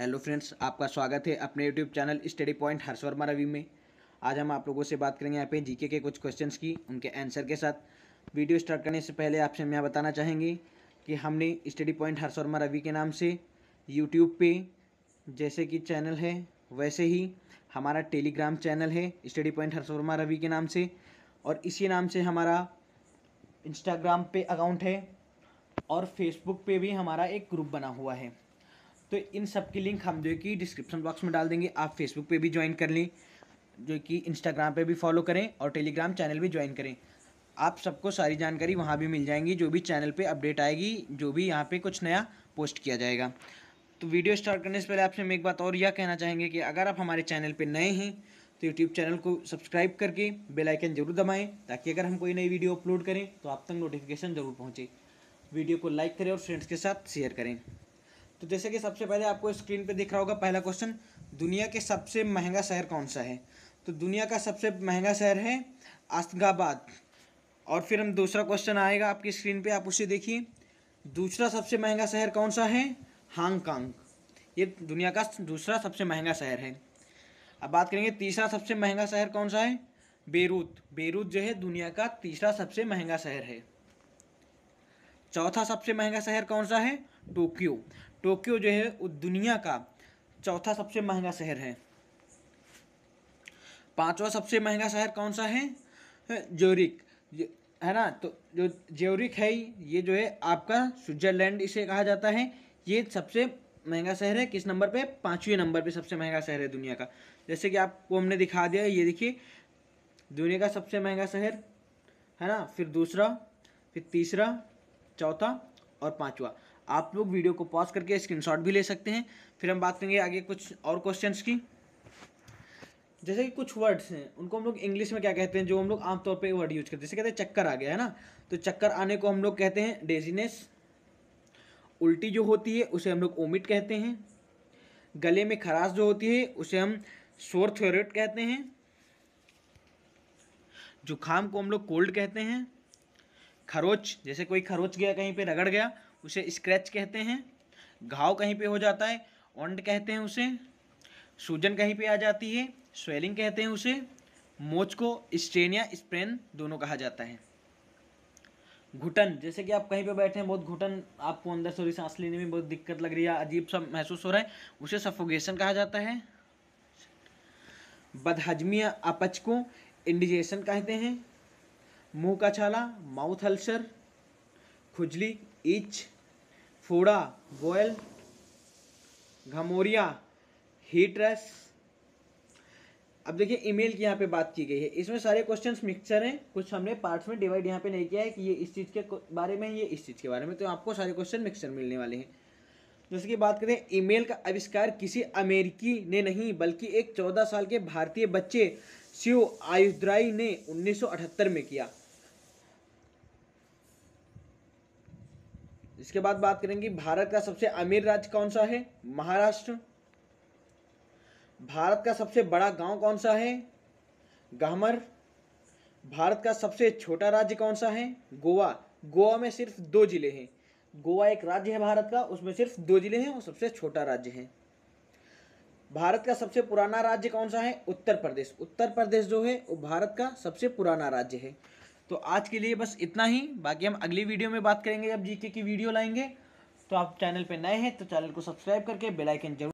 hello friends आपका स्वागत है अपने YouTube channel study point Harsh Verma Ravi में आज हम आप लोगों से बात करेंगे यहाँ पे जीके के कुछ क्वेश्चंस की उनके आंसर के साथ वीडियो स्टार्ट करने से पहले आपसे हम यहाँ बताना चाहेंगे कि हमने स्टडी पॉइंट हर्ष वर्मा रवि के नाम से यूट्यूब पे जैसे कि चैनल है वैसे ही हमारा टेलीग्राम चैनल है स्टडी पॉइंट हर्ष वर्मा रवि के नाम से और इसी नाम से हमारा इंस्टाग्राम पे अकाउंट है और फेसबुक पे भी हमारा एक ग्रुप बना हुआ है तो इन सब की लिंक हम जो कि डिस्क्रिप्शन बॉक्स में डाल देंगे आप फेसबुक पे भी ज्वाइन कर लें जो कि इंस्टाग्राम पे भी फॉलो करें और टेलीग्राम चैनल भी ज्वाइन करें आप सबको सारी जानकारी वहाँ भी मिल जाएंगी जो भी चैनल पर अपडेट आएगी जो भी यहाँ पर कुछ नया पोस्ट किया जाएगा तो वीडियो स्टार्ट करने से पहले आपसे हम एक बात और यह कहना चाहेंगे कि अगर आप हमारे चैनल पर नए हैं तो यूट्यूब चैनल को सब्सक्राइब करके बेलाइकन जरूर दबाएँ ताकि अगर हम कोई नई वीडियो अपलोड करें तो आप तक नोटिफिकेशन ज़रूर पहुंचे वीडियो को लाइक करें और फ्रेंड्स के साथ शेयर करें तो जैसे कि सबसे पहले आपको स्क्रीन पे दिख रहा होगा पहला क्वेश्चन दुनिया के सबसे महंगा शहर कौन सा है तो दुनिया का सबसे महंगा शहर है असगाबाद और फिर हम दूसरा क्वेश्चन आएगा आपकी स्क्रीन पे आप उसे देखिए दूसरा सबसे महंगा शहर कौन सा है हांगकांग ये दुनिया का दूसरा सबसे महंगा शहर है अब बात करेंगे तीसरा सबसे महंगा शहर कौन सा है बेरूत बेरूत जो है दुनिया का तीसरा सबसे महंगा शहर है चौथा सबसे महंगा शहर कौन सा है टोक्यो टोक्यो जो है वो दुनिया का चौथा सबसे महंगा शहर है पांचवा सबसे महंगा शहर कौन सा है जोरिक है ना तो जो ज्योरिक है ये जो है आपका स्विट्जरलैंड इसे कहा जाता है ये सबसे महंगा शहर है किस नंबर पे पाँचवें नंबर पे सबसे महंगा शहर है दुनिया का जैसे कि आपको हमने दिखा दिया ये देखिए दुनिया का सबसे महंगा शहर है ना फिर दूसरा फिर तीसरा चौथा और पाँचवा आप लोग वीडियो को पॉज करके स्क्रीनशॉट भी ले सकते हैं फिर हम बात करेंगे आगे कुछ और क्वेश्चन की जैसे कि कुछ वर्ड्स हैं उनको हम लोग इंग्लिश में क्या कहते हैं जो हम लोग आमतौर पर वर्ड यूज करते हैं जैसे कहते हैं चक्कर आ गया है ना तो चक्कर आने को हम लोग कहते हैं डेजीनेस उल्टी जो होती है उसे हम लोग ओमिट कहते हैं गले में खराश जो होती है उसे हम शोर थ्योरेट कहते हैं जुखाम को हम लोग कोल्ड कहते हैं खरोच जैसे कोई खरोच गया कहीं पे रगड़ गया उसे स्क्रैच कहते हैं घाव कहीं पे हो जाता है ओंड कहते हैं उसे सूजन कहीं पे आ जाती है स्वेलिंग कहते हैं उसे मोच को स्ट्रेन या स्प्रेन दोनों कहा जाता है घुटन जैसे कि आप कहीं पे बैठे हैं बहुत घुटन आपको अंदर से सांस लेने में बहुत दिक्कत लग रही है अजीब सा महसूस हो रहा है उसे सफोगेशन कहा जाता है बदहजमी अपच को इंडिजेशन कहते हैं मुंह का छाला माउथ अल्सर खुजली इच फोड़ा बोयल घमोरिया हीट रस अब देखिए ईमेल की यहाँ पे बात की गई है इसमें सारे क्वेश्चन मिक्सचर हैं कुछ हमने पार्ट्स में डिवाइड यहाँ पे नहीं किया है कि ये इस चीज़ के बारे में ये इस चीज़ के बारे में तो आपको सारे क्वेश्चन मिक्सचर मिलने वाले हैं जैसे कि बात करें ईमेल का आविष्कार किसी अमेरिकी ने नहीं बल्कि एक चौदह साल के भारतीय बच्चे शिव आयुद्राई ने उन्नीस में किया इसके बाद बात करेंगे भारत का सबसे अमीर राज्य कौन सा है महाराष्ट्र भारत का सबसे बड़ा गांव कौन सा है गहमर भारत का सबसे छोटा राज्य कौन सा है गोवा गोवा में सिर्फ दो जिले हैं गोवा एक राज्य है भारत का उसमें सिर्फ दो जिले हैं और सबसे छोटा राज्य है भारत का सबसे पुराना राज्य कौन सा है उत्तर प्रदेश उत्तर प्रदेश जो है वो भारत का सबसे पुराना राज्य है तो आज के लिए बस इतना ही बाकी हम अगली वीडियो में बात करेंगे जब जीके की वीडियो लाएंगे तो आप चैनल पे नए हैं तो चैनल को सब्सक्राइब करके बेल आइकन जरूर